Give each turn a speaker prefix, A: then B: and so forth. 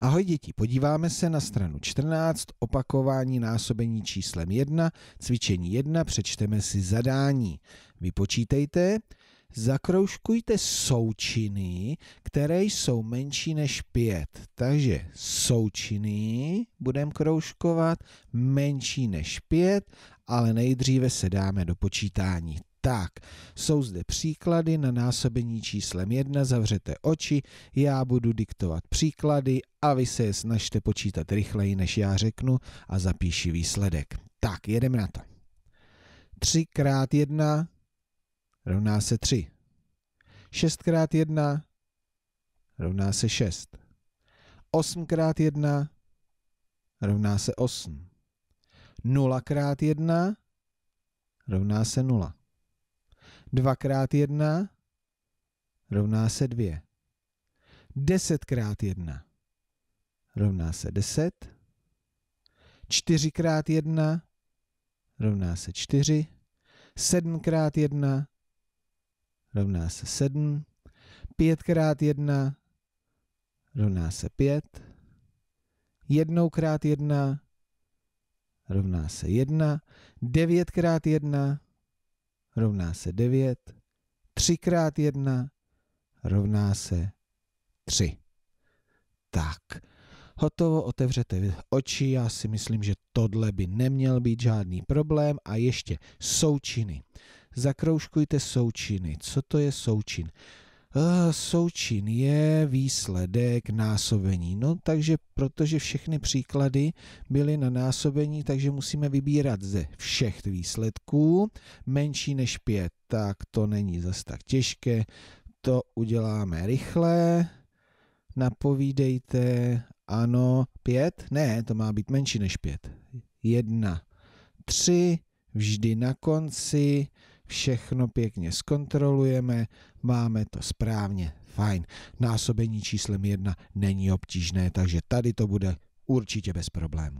A: Ahoj děti, podíváme se na stranu 14, opakování násobení číslem 1, cvičení 1, přečteme si zadání. Vypočítejte, zakroužkujte součiny, které jsou menší než 5. Takže součiny budeme kroužkovat menší než 5, ale nejdříve se dáme do počítání tak. Jsou zde příklady na násobení číslem 1, zavřete oči, já budu diktovat příklady a vy se je snažte počítat rychleji, než já řeknu a zapíši výsledek. Tak, jedeme na to. 3 x 1 rovná se 3. 6 x 1 rovná se 6. 8 x 1 rovná se 8. 0 x 1 rovná se 0 dvakrát jedna rovná se dvě, desetkrát jedna rovná se deset, čtyřikrát jedna rovná se čtyři, sedmkrát jedna rovná se sedm, pětkrát jedna rovná se pět, jednoukrát krát rovná se jedna, 9 krát 1 rovná se 9, 3 x 1 rovná se 3. Tak, hotovo, otevřete oči, já si myslím, že tohle by neměl být žádný problém a ještě součiny. Zakroužkujte součiny. Co to je součin? Eh, součin je výsledek násobení. No takže protože všechny příklady byly na násobení, takže musíme vybírat ze všech výsledků menší než 5, tak to není zas tak těžké. To uděláme rychle. Napovídejte, ano, 5, ne, to má být menší než 5. 1, 3, vždy na konci, všechno pěkně zkontrolujeme, máme to správně, fajn. Násobení číslem 1 není obtížné, takže tady to bude určitě bez problému.